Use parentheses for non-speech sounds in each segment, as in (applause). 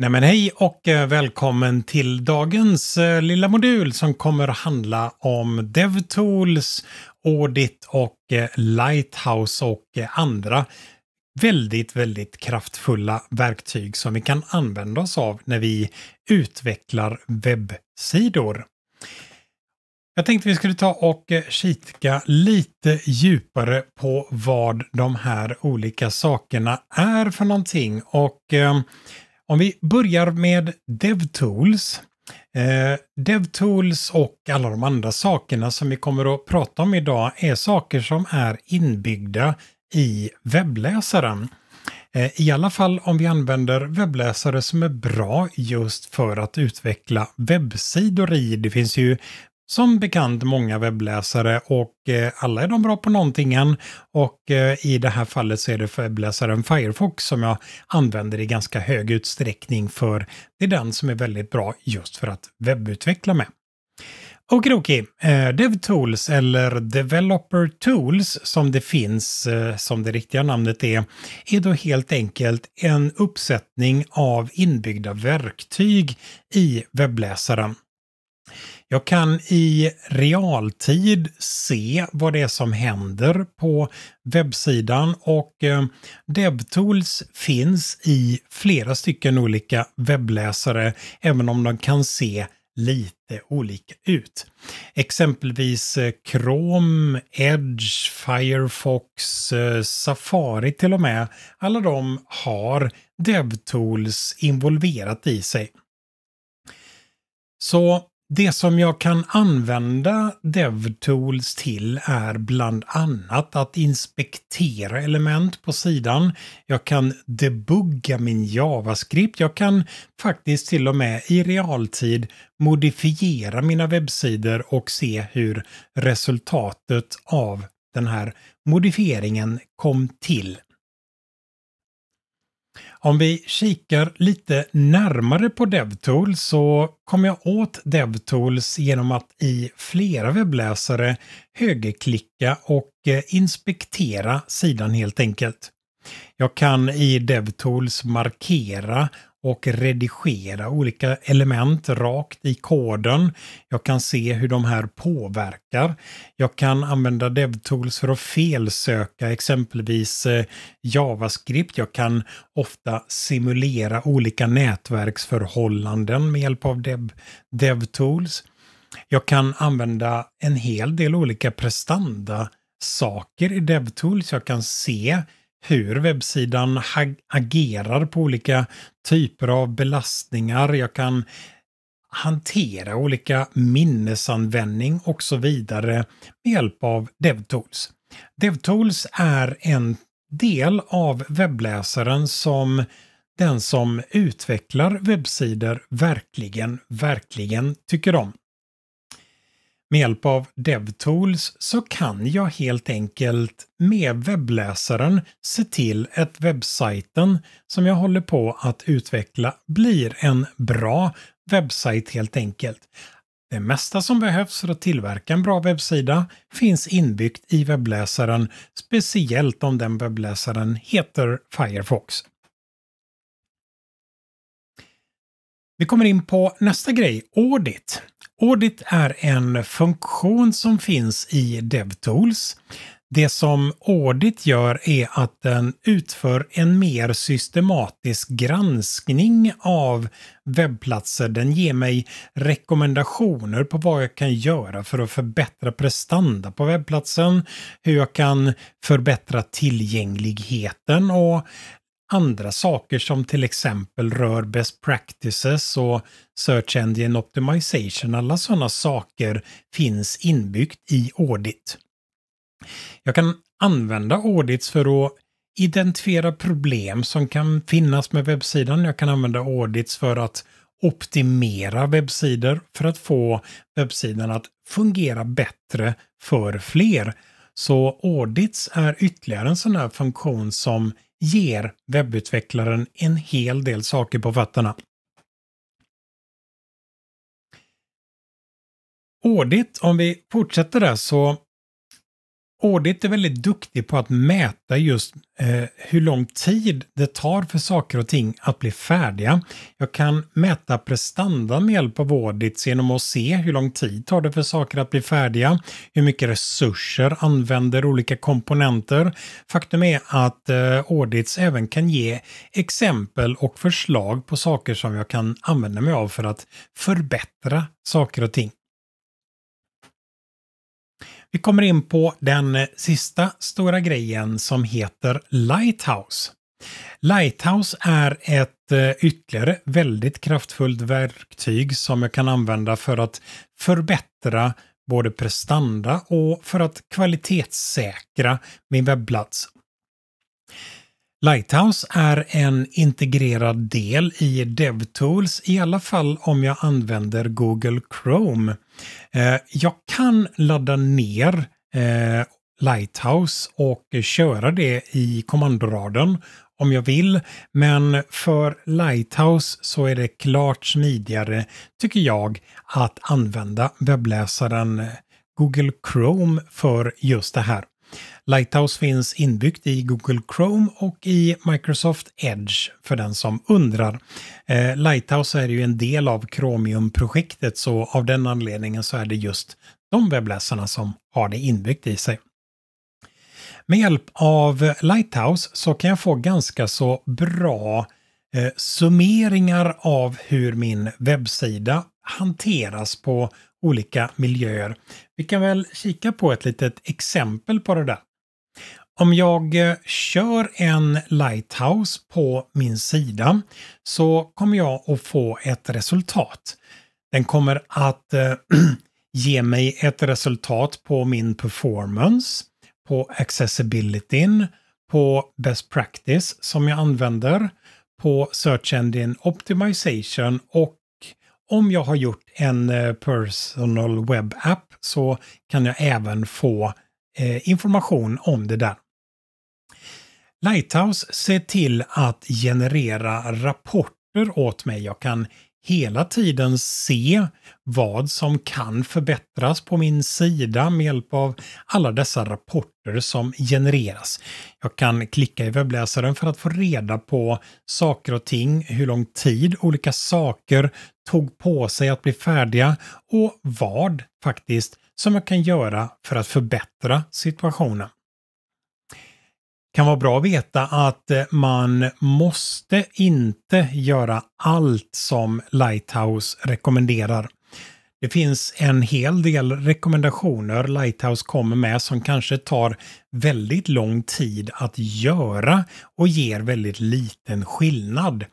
Nej men hej och eh, välkommen till dagens eh, lilla modul som kommer att handla om DevTools, Audit och eh, Lighthouse och andra väldigt, väldigt kraftfulla verktyg som vi kan använda oss av när vi utvecklar webbsidor. Jag tänkte vi skulle ta och kika lite djupare på vad de här olika sakerna är för någonting och om vi börjar med DevTools. Eh, DevTools och alla de andra sakerna som vi kommer att prata om idag är saker som är inbyggda i webbläsaren. Eh, I alla fall om vi använder webbläsare som är bra just för att utveckla webbsidor i. Det finns ju som bekant många webbläsare och eh, alla är de bra på någonting än. Och eh, i det här fallet så är det webbläsaren Firefox som jag använder i ganska hög utsträckning för det är den som är väldigt bra just för att webbutveckla med. Okidoki, eh, DevTools eller Developer Tools som det finns, eh, som det riktiga namnet är, är då helt enkelt en uppsättning av inbyggda verktyg i webbläsaren. Jag kan i realtid se vad det är som händer på webbsidan och eh, DevTools finns i flera stycken olika webbläsare även om de kan se lite olika ut. Exempelvis eh, Chrome, Edge, Firefox, eh, Safari till och med. Alla de har DevTools involverat i sig. Så det som jag kan använda DevTools till är bland annat att inspektera element på sidan. Jag kan debugga min JavaScript. Jag kan faktiskt till och med i realtid modifiera mina webbsidor och se hur resultatet av den här modifieringen kom till. Om vi kikar lite närmare på DevTools så kom jag åt DevTools genom att i flera webbläsare högerklicka och eh, inspektera sidan helt enkelt. Jag kan i DevTools markera och redigera olika element rakt i koden. Jag kan se hur de här påverkar. Jag kan använda DevTools för att felsöka exempelvis eh, JavaScript. Jag kan ofta simulera olika nätverksförhållanden med hjälp av DevTools. Jag kan använda en hel del olika prestanda saker i DevTools. Jag kan se hur webbsidan agerar på olika typer av belastningar. Jag kan hantera olika minnesanvändning och så vidare med hjälp av DevTools. DevTools är en del av webbläsaren som den som utvecklar webbsidor verkligen, verkligen tycker om. Med hjälp av DevTools så kan jag helt enkelt med webbläsaren se till att webbsajten som jag håller på att utveckla blir en bra webbsajt helt enkelt. Det mesta som behövs för att tillverka en bra webbsida finns inbyggt i webbläsaren, speciellt om den webbläsaren heter Firefox. Vi kommer in på nästa grej, Audit. Audit är en funktion som finns i DevTools. Det som Audit gör är att den utför en mer systematisk granskning av webbplatser. Den ger mig rekommendationer på vad jag kan göra för att förbättra prestanda på webbplatsen, hur jag kan förbättra tillgängligheten och andra saker som till exempel rör best practices och search engine optimization. Alla sådana saker finns inbyggt i audit. Jag kan använda audits för att identifiera problem som kan finnas med webbsidan. Jag kan använda audits för att optimera webbsidor för att få webbsidan att fungera bättre för fler. Så audits är ytterligare en sån här funktion som ger webbutvecklaren en hel del saker på fötterna. Audit, om vi fortsätter där så Audit är väldigt duktig på att mäta just eh, hur lång tid det tar för saker och ting att bli färdiga. Jag kan mäta prestanda med hjälp av audits genom att se hur lång tid tar det för saker att bli färdiga, hur mycket resurser använder olika komponenter. Faktum är att eh, audits även kan ge exempel och förslag på saker som jag kan använda mig av för att förbättra saker och ting. Vi kommer in på den eh, sista stora grejen som heter Lighthouse. Lighthouse är ett eh, ytterligare väldigt kraftfullt verktyg som jag kan använda för att förbättra både prestanda och för att kvalitetssäkra min webbplats Lighthouse är en integrerad del i DevTools, i alla fall om jag använder Google Chrome. Eh, jag kan ladda ner eh, Lighthouse och köra det i kommandoraden om jag vill, men för Lighthouse så är det klart smidigare, tycker jag, att använda webbläsaren eh, Google Chrome för just det här. Lighthouse finns inbyggt i Google Chrome och i Microsoft Edge för den som undrar. Eh, Lighthouse är ju en del av Chromium-projektet så av den anledningen så är det just de webbläsarna som har det inbyggt i sig. Med hjälp av Lighthouse så kan jag få ganska så bra eh, summeringar av hur min webbsida hanteras på olika miljöer. Vi kan väl kika på ett litet exempel på det där. Om jag eh, kör en lighthouse på min sida så kommer jag att få ett resultat. Den kommer att eh, (clears throat) ge mig ett resultat på min performance, på accessibility, på best practice som jag använder, på search engine optimization och om jag har gjort en eh, personal web app så kan jag även få eh, information om det där. Lighthouse ser till att generera rapporter åt mig. Jag kan hela tiden se vad som kan förbättras på min sida med hjälp av alla dessa rapporter som genereras. Jag kan klicka i webbläsaren för att få reda på saker och ting, hur lång tid olika saker tog på sig att bli färdiga och vad faktiskt som jag kan göra för att förbättra situationen kan vara bra att veta att eh, man måste inte göra allt som Lighthouse rekommenderar. Det finns en hel del rekommendationer Lighthouse kommer med som kanske tar väldigt lång tid att göra och ger väldigt liten skillnad.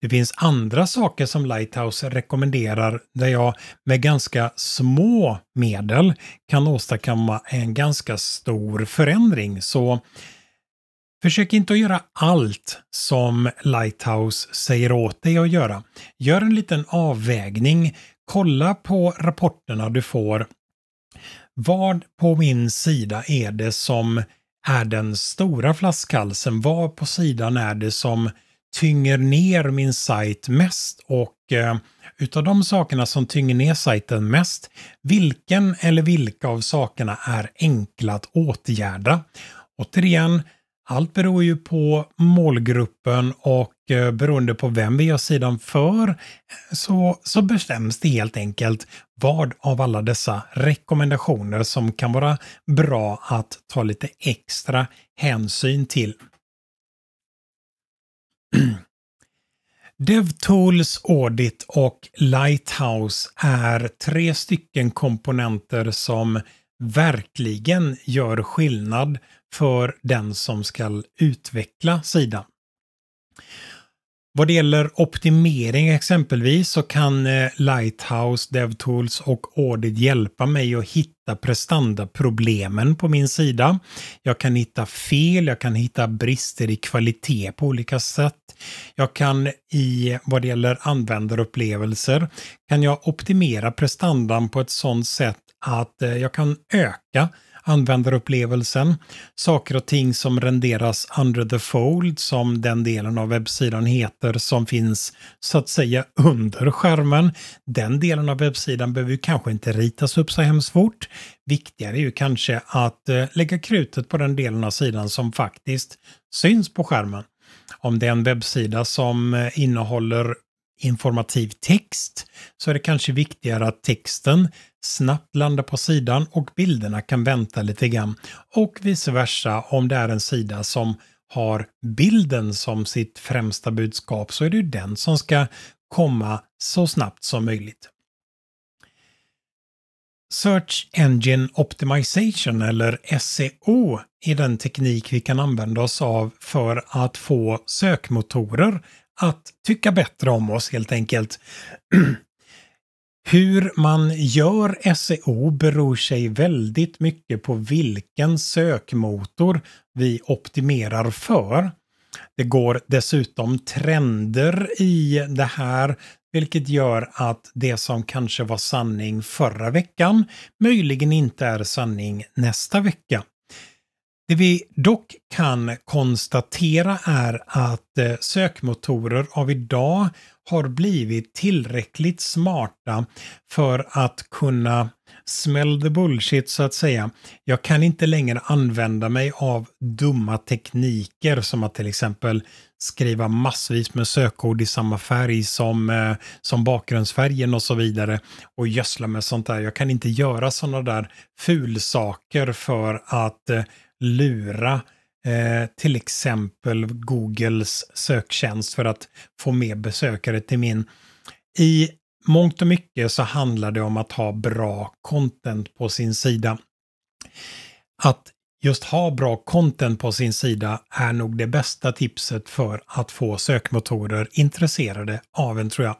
Det finns andra saker som Lighthouse rekommenderar där jag med ganska små medel kan åstadkomma en ganska stor förändring. Så Försök inte att göra allt som Lighthouse säger åt dig att göra. Gör en liten avvägning. Kolla på rapporterna du får. Vad på min sida är det som är den stora flaskhalsen? Vad på sidan är det som tynger ner min sajt mest? Och eh, utav de sakerna som tynger ner sajten mest, vilken eller vilka av sakerna är enkla att åtgärda? Återigen, allt beror ju på målgruppen och eh, beroende på vem vi gör sidan för så, så bestäms det helt enkelt vad av alla dessa rekommendationer som kan vara bra att ta lite extra hänsyn till. (clears throat) DevTools, Audit och Lighthouse är tre stycken komponenter som verkligen gör skillnad för den som ska utveckla sidan. Vad det gäller optimering exempelvis så kan eh, Lighthouse, DevTools och Audit hjälpa mig att hitta prestandaproblemen på min sida. Jag kan hitta fel, jag kan hitta brister i kvalitet på olika sätt. Jag kan i vad det gäller användarupplevelser kan jag optimera prestandan på ett sådant sätt att eh, jag kan öka användarupplevelsen. Saker och ting som renderas under the fold, som den delen av webbsidan heter, som finns så att säga under skärmen. Den delen av webbsidan behöver ju kanske inte ritas upp så hemskt fort. Viktigare är ju kanske att eh, lägga krutet på den delen av sidan som faktiskt syns på skärmen. Om det är en webbsida som eh, innehåller informativ text så är det kanske viktigare att texten snabbt landa på sidan och bilderna kan vänta lite grann. Och vice versa om det är en sida som har bilden som sitt främsta budskap så är det ju den som ska komma så snabbt som möjligt. Search Engine Optimization eller SEO är den teknik vi kan använda oss av för att få sökmotorer att tycka bättre om oss helt enkelt. (clears throat) Hur man gör SEO beror sig väldigt mycket på vilken sökmotor vi optimerar för. Det går dessutom trender i det här, vilket gör att det som kanske var sanning förra veckan möjligen inte är sanning nästa vecka. Det vi dock kan konstatera är att eh, sökmotorer av idag har blivit tillräckligt smarta för att kunna smäll the bullshit så att säga. Jag kan inte längre använda mig av dumma tekniker som att till exempel skriva massvis med sökord i samma färg som, eh, som bakgrundsfärgen och så vidare och gödsla med sånt där. Jag kan inte göra sådana där fulsaker för att eh, lura Eh, till exempel Googles söktjänst för att få mer besökare till min. I mångt och mycket så handlar det om att ha bra content på sin sida. Att just ha bra content på sin sida är nog det bästa tipset för att få sökmotorer intresserade av en tror jag.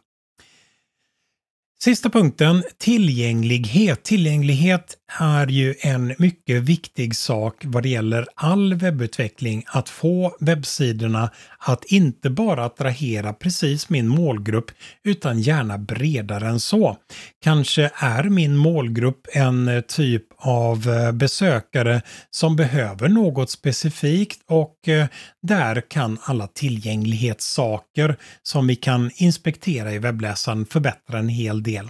Sista punkten, tillgänglighet. Tillgänglighet är ju en mycket viktig sak vad det gäller all webbutveckling att få webbsidorna att inte bara attrahera precis min målgrupp utan gärna bredare än så. Kanske är min målgrupp en eh, typ av eh, besökare som behöver något specifikt och eh, där kan alla tillgänglighetssaker som vi kan inspektera i webbläsaren förbättra en hel del.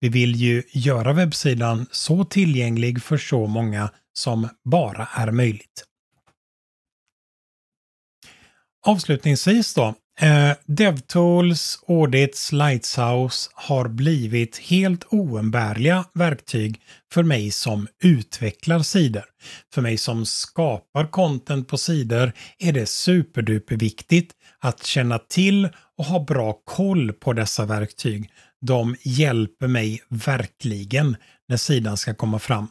Vi vill ju göra webbsidan så tillgänglig för så många som bara är möjligt. Avslutningsvis då. Eh, DevTools, Audits, Lighthouse har blivit helt oumbärliga verktyg för mig som utvecklar sidor. För mig som skapar content på sidor är det superduperviktigt att känna till och ha bra koll på dessa verktyg de hjälper mig verkligen när sidan ska komma fram.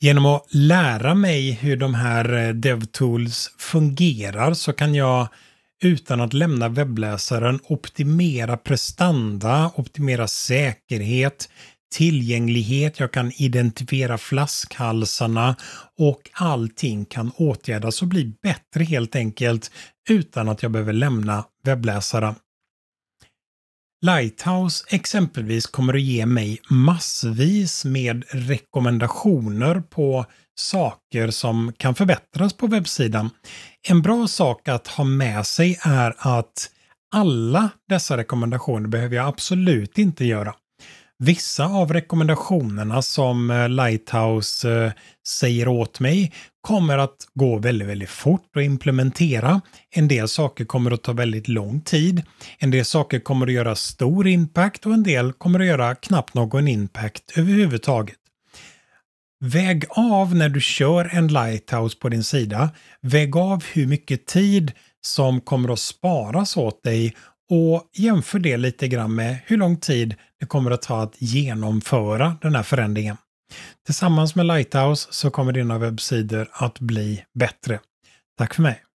Genom att lära mig hur de här eh, DevTools fungerar så kan jag utan att lämna webbläsaren optimera prestanda, optimera säkerhet, tillgänglighet, jag kan identifiera flaskhalsarna och allting kan åtgärdas och bli bättre helt enkelt utan att jag behöver lämna webbläsaren. Lighthouse exempelvis kommer att ge mig massvis med rekommendationer på saker som kan förbättras på webbsidan. En bra sak att ha med sig är att alla dessa rekommendationer behöver jag absolut inte göra. Vissa av rekommendationerna som eh, Lighthouse eh, säger åt mig kommer att gå väldigt, väldigt fort att implementera. En del saker kommer att ta väldigt lång tid. En del saker kommer att göra stor impact och en del kommer att göra knappt någon impact överhuvudtaget. Väg av när du kör en Lighthouse på din sida. Väg av hur mycket tid som kommer att sparas åt dig och jämför det lite grann med hur lång tid det kommer att ta att genomföra den här förändringen. Tillsammans med Lighthouse så kommer dina webbsidor att bli bättre. Tack för mig!